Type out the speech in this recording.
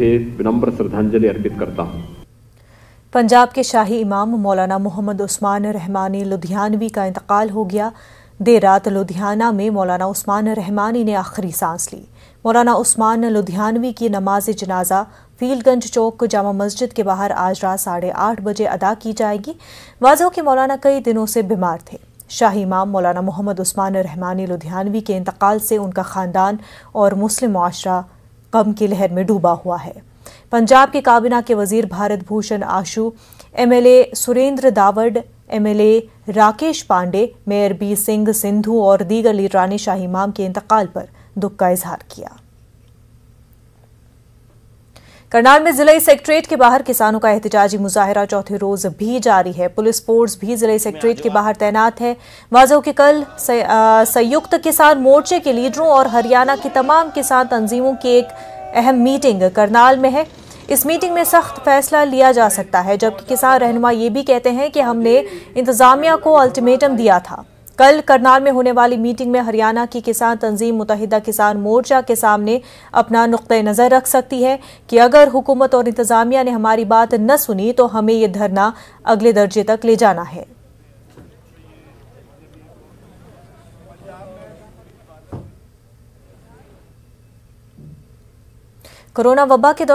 से विनम्र श्रद्धांजलि अर्पित करता हूँ पंजाब के शाही इमाम मौलाना मोहम्मद उस्मान रहमानी लुधियानवी का इंतकाल हो गया देर रात लुधियाना में मौलाना उस्मान रहमानी ने आखिरी सांस ली मौलाना उस्मान लुधियानवी की नमाज जनाजा फीलगंज चौक जामा मस्जिद के बाहर आज रात साढ़े आठ बजे अदा की जाएगी वाजह के मौलाना कई दिनों से बीमार थे शाही इमाम मौलाना मोहम्मद उस्मान रहमानी लुधियानवी के इंतकाल से उनका ख़ानदान और मुस्लिम माशरा गम की लहर में डूबा हुआ है पंजाब के काबिना के वजीर Bharat Bhushan Ashu MLA Surendra Dawar MLA Rakesh Pandey mayor B Singh Sindhu और दीगर लीडरानी शाही इमाम के इंतकाल पर दुख का इजहार किया करनाल में जिले सेक्ट्रेट के बाहर किसानों का एहतजाजी मुजाहरा चौथे रोज भी जारी है पुलिस फोर्स भी जिले सेक्ट्रेट के बाहर तैनात है वाजो के कल संयुक्त किसान मोर्चे के लीडरों और हरियाणा की तमाम किसान तंजीमों की एक अहम मीटिंग करनाल में है इस मीटिंग में सख्त फैसला लिया जा सकता है जबकि किसान रहनुमा ये भी कहते हैं कि हमने इंतजामिया को अल्टीमेटम दिया था कल करनाल में होने वाली मीटिंग में हरियाणा की किसान तंजीम मुतहदा किसान मोर्चा के सामने अपना नुक़ नज़र रख सकती है कि अगर हुकूमत और इंतज़ामिया ने हमारी बात न सुनी तो हमें यह धरना अगले दर्जे तक ले जाना है कोरोना वबा के दौरान